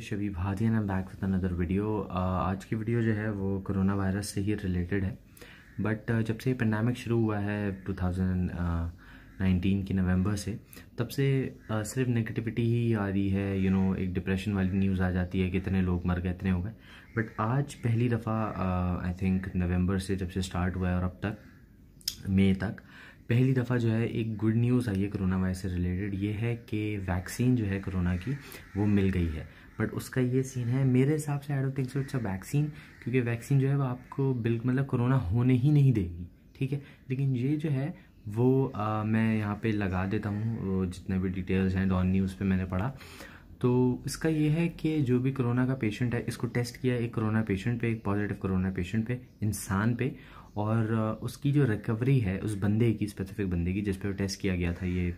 शबी Shabib and am back with another video आज की video जो है वो कोरोना वायरस से ही रिलेटेड है बट uh, जब से पेंडेमिक शुरू हुआ है 2019 के नवंबर से तब से uh, सिर्फ नेगेटिविटी ही आ रही है यू you नो know, एक डिप्रेशन वाली न्यूज़ आ जाती है कि इतने लोग मर गए इतने हो गए बट आज पहली दफ़ा आई थिंक नवंबर से जब से स्टार्ट हुआ है और अब तक मई तक पहली दफ़ा जो है एक गुड न्यूज़ आई है कोरोना वायरस से रिलेटेड ये है कि वैक्सीन जो है कोरोना की वो मिल गई है बट उसका ये सीन है मेरे हिसाब से I don't think so it's a vaccine क्योंकि वैक्सीन जो है वो आपको बिल्कुल मतलब कोरोना होने ही नहीं देगी ठीक है लेकिन ये जो है वो आ, मैं यहाँ पे लगा देता हूँ जितने भी डिटेल्स हैं डॉन न्यूज़ पे मैंने पढ़ा तो इसका ये है कि जो भी कोरोना का पेशेंट है इसको टेस्ट किया एक कोरोना पेशेंट पे एक पॉजिटिव कोरोना पेशेंट पे इंसान पे और उसकी जो रिकवरी है उस बंदे की स्पेसिफिक बंदे की जिस पे टेस्ट किया गया था ये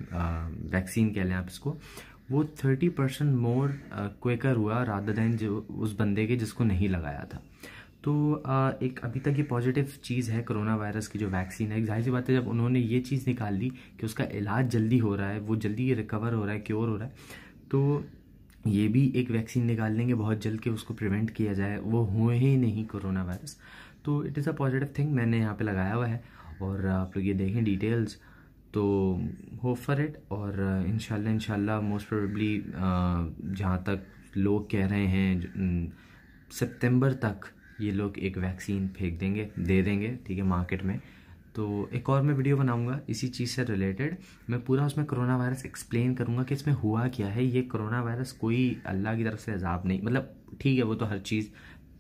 वैक्सीन कह लें आप इसको वो थर्टी परसेंट मोर क्वेकर हुआ राधा दैन जो उस बंदे के जिसको नहीं लगाया था तो आ, एक अभी तक ये पॉजिटिव चीज़ है कोरोना वायरस की जो वैक्सीन है जाहिर सी बात है जब उन्होंने ये चीज़ निकाल दी कि उसका इलाज जल्दी हो रहा है वो जल्दी रिकवर हो रहा है क्योर हो रहा है तो ये भी एक वैक्सीन निकाल लेंगे बहुत जल्द के उसको प्रिवेंट किया जाए वो हुए ही नहीं कोरोना वायरस तो it is a positive thing मैंने यहाँ पे लगाया हुआ है और आप लोग ये देखें डिटेल्स तो होप फॉर इट और इन शाला मोस्ट प्रोबेबली जहाँ तक लोग कह रहे हैं सितंबर तक ये लोग एक वैक्सीन फेंक देंगे दे देंगे ठीक है मार्केट में तो एक और मैं वीडियो बनाऊंगा इसी चीज़ से रिलेटेड मैं पूरा उसमें कोरोना वायरस एक्सप्लेन करूंगा कि इसमें हुआ क्या है ये कोरोना वायरस कोई अल्लाह की तरफ से अजाब नहीं मतलब ठीक है वो तो हर चीज़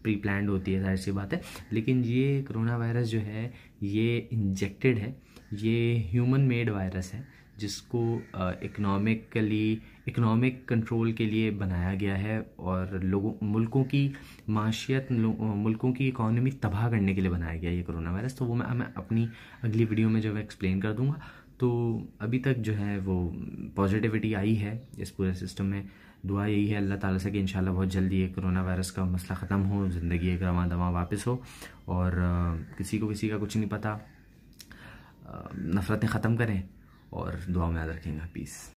प्री प्लान होती है जाहिर सी बात है लेकिन ये कोरोना वायरस जो है ये इंजेक्टेड है ये ह्यूमन मेड वायरस है जिसको इकोनॉमिकली इकोनॉमिक कंट्रोल के लिए बनाया गया है और लोगों मुल्कों की माशियत मुल्कों की इकोनॉमी तबाह करने के लिए बनाया गया ये कोरोना वायरस तो वो मैं मैं अपनी अगली वीडियो में जब एक्सप्लेन कर दूँगा तो अभी तक जो है वो पॉजिटिविटी आई है इस पूरे सिस्टम में दुआ यही है अल्लाह ताला से कि इंशाल्लाह बहुत जल्दी ये कोरोना वायरस का मसला ख़त्म हो ज़िंदगी एक रवा दवा वापस हो और किसी को किसी का कुछ नहीं पता नफ़रतें ख़त्म करें और दुआ में याद रखेंगे पीस